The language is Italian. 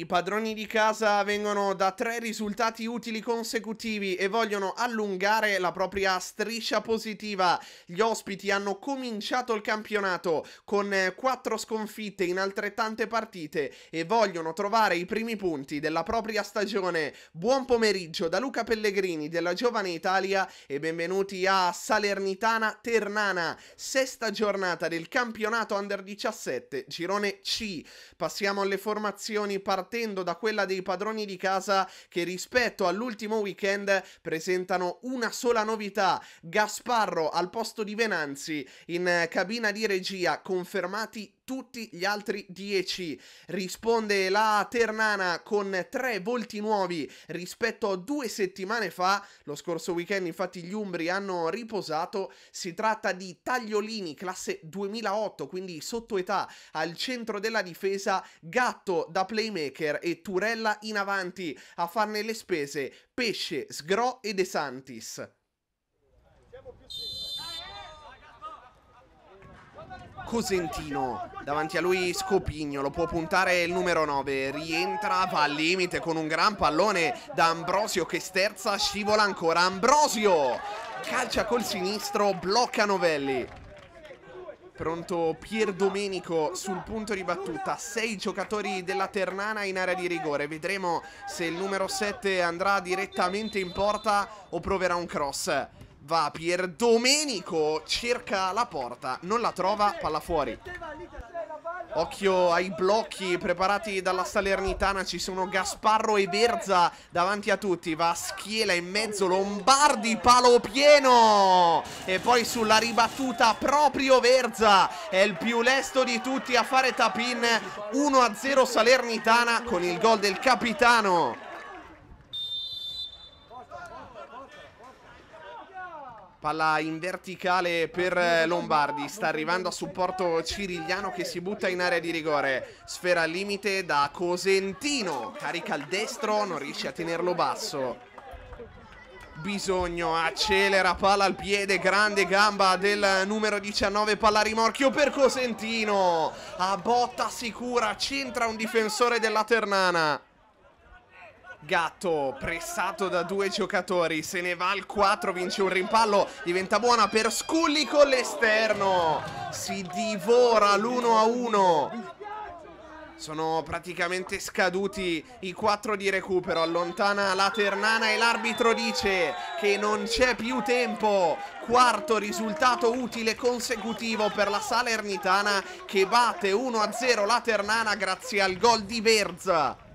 I padroni di casa vengono da tre risultati utili consecutivi e vogliono allungare la propria striscia positiva. Gli ospiti hanno cominciato il campionato con eh, quattro sconfitte in altrettante partite e vogliono trovare i primi punti della propria stagione. Buon pomeriggio da Luca Pellegrini della Giovane Italia e benvenuti a Salernitana Ternana, sesta giornata del campionato Under 17, girone C. Passiamo alle formazioni partite partendo da quella dei padroni di casa che rispetto all'ultimo weekend presentano una sola novità. Gasparro al posto di Venanzi in cabina di regia, confermati tutti gli altri 10. Risponde la Ternana con tre volti nuovi rispetto a due settimane fa. Lo scorso weekend infatti gli Umbri hanno riposato. Si tratta di Tagliolini, classe 2008, quindi sotto età, al centro della difesa, Gatto da playmaker e Turella in avanti. A farne le spese Pesce, Sgro e De Santis. Cosentino. Davanti a lui Scopigno, lo può puntare il numero 9. Rientra, va al limite con un gran pallone da Ambrosio che sterza, scivola ancora Ambrosio. Calcia col sinistro, blocca Novelli. Pronto Pier Domenico sul punto di battuta. Sei giocatori della Ternana in area di rigore. Vedremo se il numero 7 andrà direttamente in porta o proverà un cross. Va Pier Domenico, cerca la porta, non la trova, palla fuori. Occhio ai blocchi preparati dalla Salernitana, ci sono Gasparro e Verza davanti a tutti, va a Schiela in mezzo, Lombardi, palo pieno e poi sulla ribattuta proprio Verza, è il più lesto di tutti a fare tapin, 1-0 Salernitana con il gol del capitano. Palla in verticale per eh, Lombardi, sta arrivando a supporto Cirigliano che si butta in area di rigore. Sfera limite da Cosentino, carica il destro, non riesce a tenerlo basso. Bisogno, accelera, palla al piede, grande gamba del numero 19, palla rimorchio per Cosentino. A botta sicura, centra un difensore della Ternana. Gatto pressato da due giocatori Se ne va al 4 Vince un rimpallo Diventa buona per Scully con l'esterno Si divora l'1 a 1 sono praticamente scaduti i 4 di recupero. Allontana la Ternana e l'arbitro dice che non c'è più tempo. Quarto risultato utile consecutivo per la Salernitana che batte 1-0 la Ternana grazie al gol di Verza.